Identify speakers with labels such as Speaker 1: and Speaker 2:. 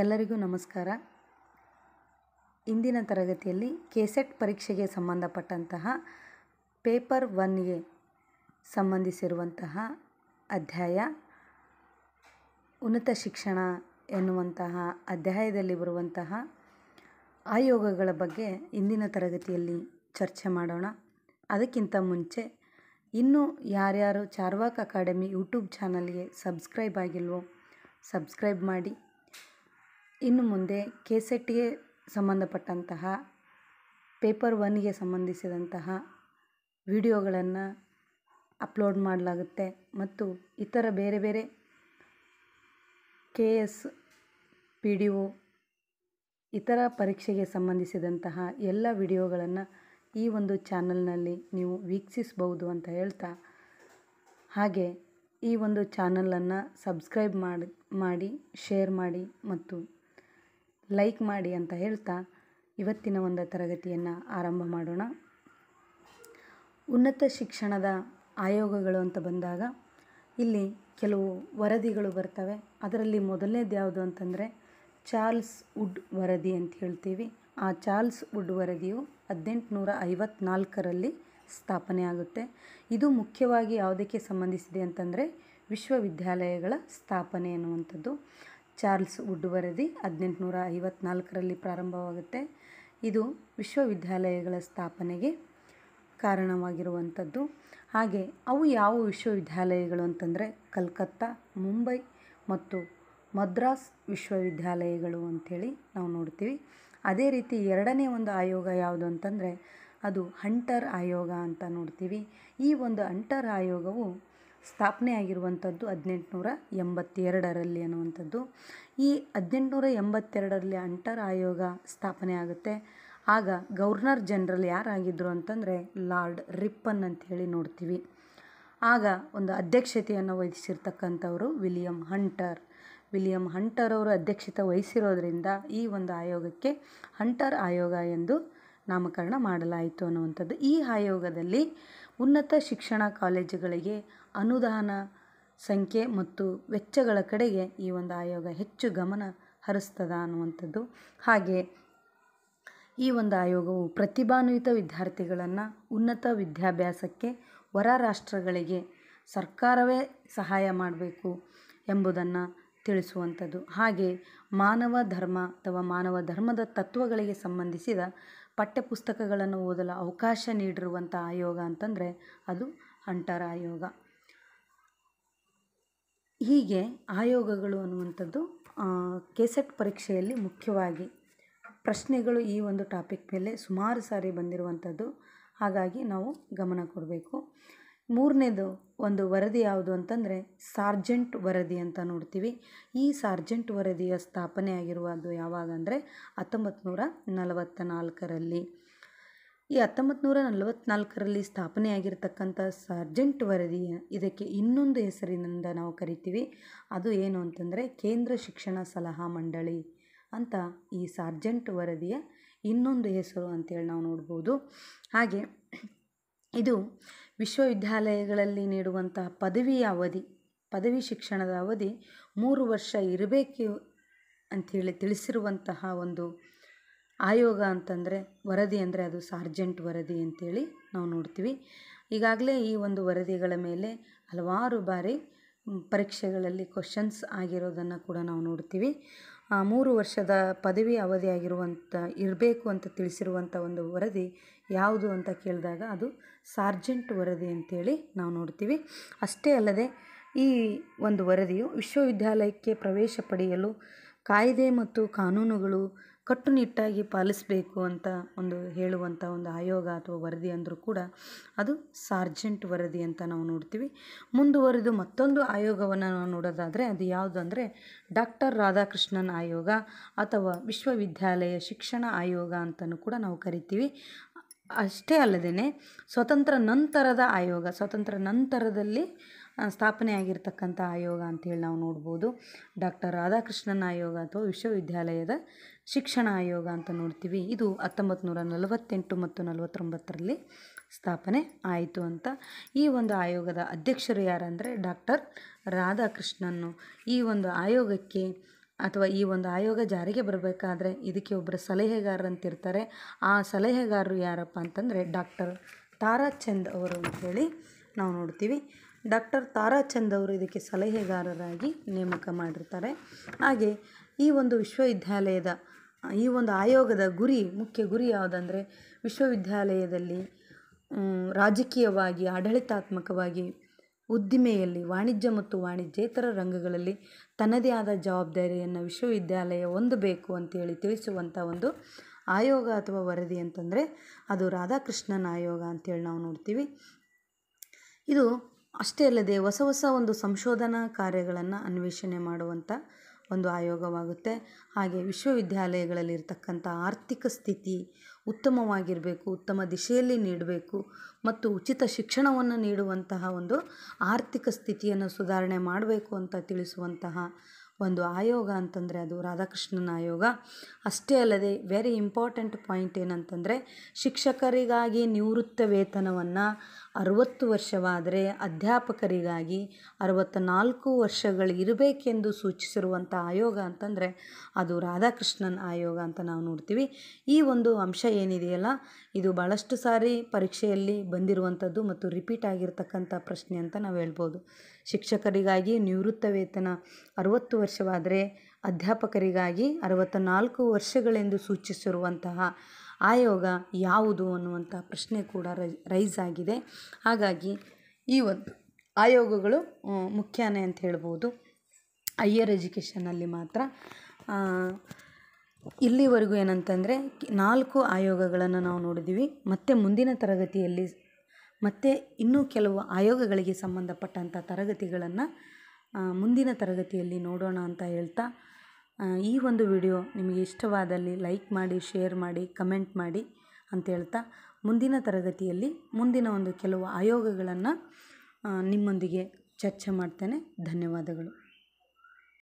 Speaker 1: ಎಲ್ಲರಿಗೂ ನಮಸ್ಕಾರ ಇಂದಿನ ತರಗತಿಯಲ್ಲಿ ಕೆಸೆಟ್ ಪರೀಕ್ಷೆಗೆ ಸಂಬಂಧಪಟ್ಟಂತಹ ಪೇಪರ್ ಒನ್ಗೆ ಸಂಬಂಧಿಸಿರುವಂತಹ ಅಧ್ಯಾಯ ಉನ್ನತ ಶಿಕ್ಷಣ ಎನ್ನುವಂತಹ ಅಧ್ಯಾಯದಲ್ಲಿ ಬರುವಂತಹ ಆಯೋಗಗಳ ಬಗ್ಗೆ ಇಂದಿನ ತರಗತಿಯಲ್ಲಿ ಚರ್ಚೆ ಮಾಡೋಣ ಅದಕ್ಕಿಂತ ಮುಂಚೆ ಇನ್ನೂ ಯಾರ್ಯಾರು ಚಾರ್ವಾಕ್ ಅಕಾಡೆಮಿ ಯೂಟ್ಯೂಬ್ ಚಾನಲ್ಗೆ ಸಬ್ಸ್ಕ್ರೈಬ್ ಆಗಿಲ್ವೋ ಸಬ್ಸ್ಕ್ರೈಬ್ ಮಾಡಿ ಇನ್ನು ಮುಂದೆ ಕೆಸೆಟ್ಗೆ ಸಂಬಂಧಪಟ್ಟಂತಹ ಪೇಪರ್ ಒನ್ಗೆ ಸಂಬಂಧಿಸಿದಂತಹ ವಿಡಿಯೋಗಳನ್ನು ಅಪ್ಲೋಡ್ ಮಾಡಲಾಗುತ್ತೆ ಮತ್ತು ಇತರ ಬೇರೆ ಬೇರೆ K S P D O ಇತರ ಪರೀಕ್ಷೆಗೆ ಸಂಬಂಧಿಸಿದಂತಹ ಎಲ್ಲ ವಿಡಿಯೋಗಳನ್ನು ಈ ಒಂದು ಚಾನಲ್ನಲ್ಲಿ ನೀವು ವೀಕ್ಷಿಸಬಹುದು ಅಂತ ಹೇಳ್ತಾ ಹಾಗೆ ಈ ಒಂದು ಚಾನಲನ್ನು ಸಬ್ಸ್ಕ್ರೈಬ್ ಮಾಡಿ ಮಾಡಿ ಶೇರ್ ಮಾಡಿ ಮತ್ತು ಲೈಕ್ ಮಾಡಿ ಅಂತ ಹೇಳ್ತಾ ಇವತ್ತಿನ ಒಂದು ತರಗತಿಯನ್ನು ಆರಂಭ ಮಾಡೋಣ ಉನ್ನತ ಶಿಕ್ಷಣದ ಆಯೋಗಗಳು ಅಂತ ಬಂದಾಗ ಇಲ್ಲಿ ಕೆಲವು ವರದಿಗಳು ಬರ್ತವೆ ಅದರಲ್ಲಿ ಮೊದಲನೇದು ಯಾವುದು ಅಂತಂದರೆ ಚಾರ್ಲ್ಸ್ ವುಡ್ ವರದಿ ಅಂತ ಹೇಳ್ತೀವಿ ಆ ಚಾರ್ಲ್ಸ್ ವುಡ್ ವರದಿಯು ಹದಿನೆಂಟುನೂರ ಐವತ್ನಾಲ್ಕರಲ್ಲಿ ಸ್ಥಾಪನೆ ಆಗುತ್ತೆ ಇದು ಮುಖ್ಯವಾಗಿ ಯಾವುದಕ್ಕೆ ಸಂಬಂಧಿಸಿದೆ ಅಂತಂದರೆ ವಿಶ್ವವಿದ್ಯಾಲಯಗಳ ಸ್ಥಾಪನೆ ಅನ್ನುವಂಥದ್ದು ಚಾರ್ಲ್ಸ್ ವುಡ್ ವರದಿ ಹದಿನೆಂಟುನೂರ ಐವತ್ನಾಲ್ಕರಲ್ಲಿ ಪ್ರಾರಂಭವಾಗುತ್ತೆ ಇದು ವಿಶ್ವವಿದ್ಯಾಲಯಗಳ ಸ್ಥಾಪನೆಗೆ ಕಾರಣವಾಗಿರುವಂಥದ್ದು ಹಾಗೆ ಅವು ಯಾವ ವಿಶ್ವವಿದ್ಯಾಲಯಗಳು ಅಂತಂದರೆ ಕಲ್ಕತ್ತಾ ಮುಂಬೈ ಮತ್ತು ಮದ್ರಾಸ್ ವಿಶ್ವವಿದ್ಯಾಲಯಗಳು ಅಂಥೇಳಿ ನಾವು ನೋಡ್ತೀವಿ ಅದೇ ರೀತಿ ಎರಡನೇ ಒಂದು ಆಯೋಗ ಯಾವುದು ಅಂತಂದರೆ ಅದು ಹಂಟರ್ ಆಯೋಗ ಅಂತ ನೋಡ್ತೀವಿ ಈ ಒಂದು ಹಂಟರ್ ಆಯೋಗವು ಸ್ಥಾಪನೆ ಆಗಿರುವಂಥದ್ದು ಹದಿನೆಂಟ್ನೂರ ಎಂಬತ್ತೆರಡರಲ್ಲಿ ಅನ್ನುವಂಥದ್ದು ಈ ಹದಿನೆಂಟುನೂರ ಎಂಬತ್ತೆರಡರಲ್ಲಿ ಅಂಟರ್ ಆಯೋಗ ಸ್ಥಾಪನೆ ಆಗುತ್ತೆ ಆಗ ಗವರ್ನರ್ ಜನರಲ್ ಯಾರಾಗಿದ್ದರು ಅಂತಂದರೆ ಲಾರ್ಡ್ ರಿಪ್ಪನ್ ಅಂತೇಳಿ ನೋಡ್ತೀವಿ ಆಗ ಒಂದು ಅಧ್ಯಕ್ಷತೆಯನ್ನು ವಹಿಸಿರ್ತಕ್ಕಂಥವರು ವಿಲಿಯಂ ಹಂಟರ್ ವಿಲಿಯಂ ಹಂಟರ್ ಅವರು ಅಧ್ಯಕ್ಷತೆ ವಹಿಸಿರೋದ್ರಿಂದ ಈ ಒಂದು ಆಯೋಗಕ್ಕೆ ಹಂಟರ್ ಆಯೋಗ ಎಂದು ನಾಮಕರಣ ಮಾಡಲಾಯಿತು ಅನ್ನುವಂಥದ್ದು ಈ ಆಯೋಗದಲ್ಲಿ ಉನ್ನತ ಶಿಕ್ಷಣ ಕಾಲೇಜುಗಳಿಗೆ ಅನುದಾನ ಸಂಖ್ಯೆ ಮತ್ತು ವೆಚ್ಚಗಳ ಕಡೆಗೆ ಈ ಒಂದು ಆಯೋಗ ಹೆಚ್ಚು ಗಮನ ಹರಿಸ್ತದ ಅನ್ನುವಂಥದ್ದು ಹಾಗೆ ಈ ಒಂದು ಆಯೋಗವು ಪ್ರತಿಭಾನ್ವಿತ ವಿದ್ಯಾರ್ಥಿಗಳನ್ನು ಉನ್ನತ ವಿದ್ಯಾಭ್ಯಾಸಕ್ಕೆ ಹೊರ ರಾಷ್ಟ್ರಗಳಿಗೆ ಸರ್ಕಾರವೇ ಸಹಾಯ ಮಾಡಬೇಕು ಎಂಬುದನ್ನು ತಿಳಿಸುವಂಥದ್ದು ಹಾಗೆ ಮಾನವ ಧರ್ಮ ಅಥವಾ ಮಾನವ ಧರ್ಮದ ತತ್ವಗಳಿಗೆ ಸಂಬಂಧಿಸಿದ ಪಠ್ಯಪುಸ್ತಕಗಳನ್ನು ಓದಲು ಅವಕಾಶ ನೀಡಿರುವಂಥ ಆಯೋಗ ಅಂತಂದರೆ ಅದು ಅಂಟರ ಆಯೋಗ ಹೀಗೆ ಆಯೋಗಗಳು ಅನ್ನುವಂಥದ್ದು ಕೆಸೆಟ್ ಪರೀಕ್ಷೆಯಲ್ಲಿ ಮುಖ್ಯವಾಗಿ ಪ್ರಶ್ನೆಗಳು ಈ ಒಂದು ಟಾಪಿಕ್ ಮೇಲೆ ಸುಮಾರು ಸಾರಿ ಬಂದಿರುವಂಥದ್ದು ಹಾಗಾಗಿ ನಾವು ಗಮನ ಕೊಡಬೇಕು ಮೂರನೇದು ಒಂದು ವರದಿ ಯಾವುದು ಅಂತಂದರೆ ಸಾರ್ಜೆಂಟ್ ವರದಿ ಅಂತ ನೋಡ್ತೀವಿ ಈ ಸಾರ್ಜೆಂಟ್ ವರದಿಯ ಸ್ಥಾಪನೆ ಆಗಿರುವುದು ಯಾವಾಗ ಅಂದರೆ ಹತ್ತೊಂಬತ್ತು ನೂರ ನಲವತ್ತ ನಾಲ್ಕರಲ್ಲಿ ಈ ಹತ್ತೊಂಬತ್ತು ನೂರ ನಲವತ್ತ್ನಾಲ್ಕರಲ್ಲಿ ಸ್ಥಾಪನೆಯಾಗಿರ್ತಕ್ಕಂಥ ಸರ್ಜೆಂಟ್ ವರದಿ ಇದಕ್ಕೆ ಇನ್ನೊಂದು ಹೆಸರಿನಿಂದ ನಾವು ಕರಿತೀವಿ ಅದು ಏನು ಅಂತಂದರೆ ಕೇಂದ್ರ ಶಿಕ್ಷಣ ಸಲಹಾ ಮಂಡಳಿ ಅಂತ ಈ ಸಾರ್ಜೆಂಟ್ ವರದಿಯ ಇನ್ನೊಂದು ಹೆಸರು ಅಂತೇಳಿ ನಾವು ನೋಡ್ಬೋದು ಹಾಗೆ ಇದು ವಿಶ್ವವಿದ್ಯಾಲಯಗಳಲ್ಲಿ ನೀಡುವಂತಹ ಪದವಿಯ ಅವಧಿ ಪದವಿ ಶಿಕ್ಷಣದ ಅವಧಿ ಮೂರು ವರ್ಷ ಇರಬೇಕು ಅಂಥೇಳಿ ತಿಳಿಸಿರುವಂತಹ ಒಂದು ಆಯೋಗ ಅಂತಂದರೆ ವರದಿ ಅಂದರೆ ಅದು ಸಾರ್ಜೆಂಟ್ ವರದಿ ಅಂತೇಳಿ ನಾವು ನೋಡ್ತೀವಿ ಈಗಾಗಲೇ ಈ ಒಂದು ವರದಿಗಳ ಮೇಲೆ ಹಲವಾರು ಬಾರಿ ಪರೀಕ್ಷೆಗಳಲ್ಲಿ ಕ್ವಶನ್ಸ್ ಆಗಿರೋದನ್ನು ಕೂಡ ನಾವು ನೋಡ್ತೀವಿ ಮೂರು ವರ್ಷದ ಪದವಿ ಅವಧಿಯಾಗಿರುವಂಥ ಇರಬೇಕು ಅಂತ ತಿಳಿಸಿರುವಂಥ ಒಂದು ವರದಿ ಯಾವುದು ಅಂತ ಕೇಳಿದಾಗ ಅದು ಸಾರ್ಜೆಂಟ್ ವರದಿ ಅಂತೇಳಿ ನಾವು ನೋಡ್ತೀವಿ ಅಷ್ಟೇ ಅಲ್ಲದೆ ಈ ಒಂದು ವರದಿಯು ವಿಶ್ವವಿದ್ಯಾಲಯಕ್ಕೆ ಪ್ರವೇಶ ಪಡೆಯಲು ಕಾಯ್ದೆ ಮತ್ತು ಕಾನೂನುಗಳು ಕಟ್ಟುನಿಟ್ಟಾಗಿ ಪಾಲಿಸಬೇಕು ಅಂತ ಒಂದು ಹೇಳುವಂಥ ಒಂದು ಆಯೋಗ ಅಥವಾ ವರದಿ ಅಂದರೂ ಕೂಡ ಅದು ಸಾರ್ಜೆಂಟ್ ವರದಿ ಅಂತ ನಾವು ನೋಡ್ತೀವಿ ಮುಂದುವರೆದು ಮತ್ತೊಂದು ಆಯೋಗವನ್ನು ನಾವು ನೋಡೋದಾದರೆ ಅದು ಯಾವುದಂದರೆ ಡಾಕ್ಟರ್ ರಾಧಾಕೃಷ್ಣನ್ ಆಯೋಗ ಅಥವಾ ವಿಶ್ವವಿದ್ಯಾಲಯ ಶಿಕ್ಷಣ ಆಯೋಗ ಅಂತಲೂ ಕೂಡ ನಾವು ಕರಿತೀವಿ ಅಷ್ಟೇ ಅಲ್ಲದೇ ಸ್ವತಂತ್ರ ನಂತರದ ಆಯೋಗ ಸ್ವತಂತ್ರ ನಂತರದಲ್ಲಿ ಸ್ಥಾಪನೆ ಆಗಿರ್ತಕ್ಕಂಥ ಆಯೋಗ ಅಂತೇಳಿ ನಾವು ನೋಡ್ಬೋದು ಡಾಕ್ಟರ್ ರಾಧಾಕೃಷ್ಣನ್ ಆಯೋಗ ಅಥವಾ ವಿಶ್ವವಿದ್ಯಾಲಯದ ಶಿಕ್ಷಣ ಆಯೋಗ ಅಂತ ನೋಡ್ತೀವಿ ಇದು ಹತ್ತೊಂಬತ್ತು ನೂರ ನಲವತ್ತೆಂಟು ಮತ್ತು ನಲವತ್ತೊಂಬತ್ತರಲ್ಲಿ ಸ್ಥಾಪನೆ ಆಯಿತು ಅಂತ ಈ ಒಂದು ಆಯೋಗದ ಅಧ್ಯಕ್ಷರು ಯಾರಂದರೆ ಡಾಕ್ಟರ್ ರಾಧಾಕೃಷ್ಣನ್ನು ಈ ಒಂದು ಆಯೋಗಕ್ಕೆ ಅಥವಾ ಈ ಒಂದು ಆಯೋಗ ಜಾರಿಗೆ ಬರಬೇಕಾದ್ರೆ ಇದಕ್ಕೆ ಒಬ್ಬರು ಸಲಹೆಗಾರರು ಆ ಸಲಹೆಗಾರರು ಯಾರಪ್ಪ ಅಂತಂದರೆ ಡಾಕ್ಟರ್ ತಾರಾಚಂದ್ ಅವರು ಅಂಥೇಳಿ ನಾವು ನೋಡ್ತೀವಿ ಡಾಕ್ಟರ್ ತಾರಾಚಂದ್ ಅವರು ಇದಕ್ಕೆ ಸಲಹೆಗಾರರಾಗಿ ನೇಮಕ ಮಾಡಿರ್ತಾರೆ ಹಾಗೆ ಈ ಒಂದು ವಿಶ್ವವಿದ್ಯಾಲಯದ ಈ ಒಂದು ಆಯೋಗದ ಗುರಿ ಮುಖ್ಯ ಗುರಿ ಯಾವುದಂದರೆ ವಿಶ್ವವಿದ್ಯಾಲಯದಲ್ಲಿ ರಾಜಕೀಯವಾಗಿ ಆಡಳಿತಾತ್ಮಕವಾಗಿ ಉದ್ದಿಮೆಯಲ್ಲಿ ವಾಣಿಜ್ಯ ಮತ್ತು ವಾಣಿಜ್ಯೇತರ ರಂಗಗಳಲ್ಲಿ ತನ್ನದೇ ಆದ ಜವಾಬ್ದಾರಿಯನ್ನು ವಿಶ್ವವಿದ್ಯಾಲಯ ಹೊಂದಬೇಕು ಅಂತೇಳಿ ತಿಳಿಸುವಂಥ ಒಂದು ಆಯೋಗ ಅಥವಾ ವರದಿ ಅಂತಂದರೆ ಅದು ರಾಧಾಕೃಷ್ಣನ್ ಆಯೋಗ ಅಂತೇಳಿ ನಾವು ನೋಡ್ತೀವಿ ಇದು ಅಷ್ಟೇ ಅಲ್ಲದೆ ಹೊಸ ಹೊಸ ಒಂದು ಸಂಶೋಧನಾ ಕಾರ್ಯಗಳನ್ನು ಅನ್ವೇಷಣೆ ಮಾಡುವಂಥ ಒಂದು ಆಯೋಗವಾಗುತ್ತೆ ಹಾಗೆ ವಿಶ್ವವಿದ್ಯಾಲಯಗಳಲ್ಲಿರ್ತಕ್ಕಂಥ ಆರ್ಥಿಕ ಸ್ಥಿತಿ ಉತ್ತಮವಾಗಿರಬೇಕು ಉತ್ತಮ ದಿಶೆಯಲ್ಲಿ ನೀಡಬೇಕು ಮತ್ತು ಉಚಿತ ಶಿಕ್ಷಣವನ್ನು ನೀಡುವಂತಹ ಒಂದು ಆರ್ಥಿಕ ಸ್ಥಿತಿಯನ್ನು ಸುಧಾರಣೆ ಮಾಡಬೇಕು ಅಂತ ತಿಳಿಸುವಂತಹ ಒಂದು ಆಯೋಗ ಅಂತಂದರೆ ಅದು ರಾಧಾಕೃಷ್ಣನ ಆಯೋಗ ಅಷ್ಟೇ ಅಲ್ಲದೆ ವೆರಿ ಇಂಪಾರ್ಟೆಂಟ್ ಪಾಯಿಂಟ್ ಏನಂತಂದರೆ ಶಿಕ್ಷಕರಿಗಾಗಿ ನಿವೃತ್ತ ವೇತನವನ್ನು ಅರುವತ್ತು ವರ್ಷವಾದರೆ ಅಧ್ಯಾಪಕರಿಗಾಗಿ ಅರವತ್ತ ನಾಲ್ಕು ವರ್ಷಗಳು ಇರಬೇಕೆಂದು ಸೂಚಿಸಿರುವಂಥ ಆಯೋಗ ಅಂತಂದರೆ ಅದು ರಾಧಾಕೃಷ್ಣನ್ ಆಯೋಗ ಅಂತ ನಾವು ನೋಡ್ತೀವಿ ಈ ಒಂದು ಅಂಶ ಏನಿದೆಯಲ್ಲ ಇದು ಭಾಳಷ್ಟು ಸಾರಿ ಪರೀಕ್ಷೆಯಲ್ಲಿ ಬಂದಿರುವಂಥದ್ದು ಮತ್ತು ರಿಪೀಟ್ ಆಗಿರ್ತಕ್ಕಂಥ ಪ್ರಶ್ನೆ ಅಂತ ನಾವು ಹೇಳ್ಬೋದು ಶಿಕ್ಷಕರಿಗಾಗಿ ನಿವೃತ್ತ ವೇತನ ಅರುವತ್ತು ವರ್ಷವಾದರೆ ಅಧ್ಯಾಪಕರಿಗಾಗಿ ಅರುವತ್ತ ನಾಲ್ಕು ವರ್ಷಗಳೆಂದು ಸೂಚಿಸಿರುವಂತಹ ಆಯೋಗ ಯಾವುದು ಅನ್ನುವಂಥ ಪ್ರಶ್ನೆ ಕೂಡ ರೈಸ್ ಆಗಿದೆ ಹಾಗಾಗಿ ಈ ಒಂದು ಆಯೋಗಗಳು ಮುಖ್ಯನೇ ಅಂತ ಹೇಳ್ಬೋದು ಹೈಯರ್ ಎಜುಕೇಷನಲ್ಲಿ ಮಾತ್ರ ಇಲ್ಲಿವರೆಗೂ ಏನಂತಂದರೆ ನಾಲ್ಕು ಆಯೋಗಗಳನ್ನು ನಾವು ನೋಡಿದ್ದೀವಿ ಮತ್ತು ಮುಂದಿನ ತರಗತಿಯಲ್ಲಿ ಮತ್ತು ಇನ್ನೂ ಕೆಲವು ಆಯೋಗಗಳಿಗೆ ಸಂಬಂಧಪಟ್ಟಂಥ ತರಗತಿಗಳನ್ನು ಮುಂದಿನ ತರಗತಿಯಲ್ಲಿ ನೋಡೋಣ ಅಂತ ಹೇಳ್ತಾ ಈ ಒಂದು ವಿಡಿಯೋ ನಿಮಗೆ ಇಷ್ಟವಾದಲ್ಲಿ ಲೈಕ್ ಮಾಡಿ ಶೇರ್ ಮಾಡಿ ಕಮೆಂಟ್ ಮಾಡಿ ಅಂತ ಹೇಳ್ತಾ ಮುಂದಿನ ತರಗತಿಯಲ್ಲಿ ಮುಂದಿನ ಒಂದು ಕೆಲವು ಆಯೋಗಗಳನ್ನು ನಿಮ್ಮೊಂದಿಗೆ ಚರ್ಚೆ ಮಾಡ್ತೇನೆ ಧನ್ಯವಾದಗಳು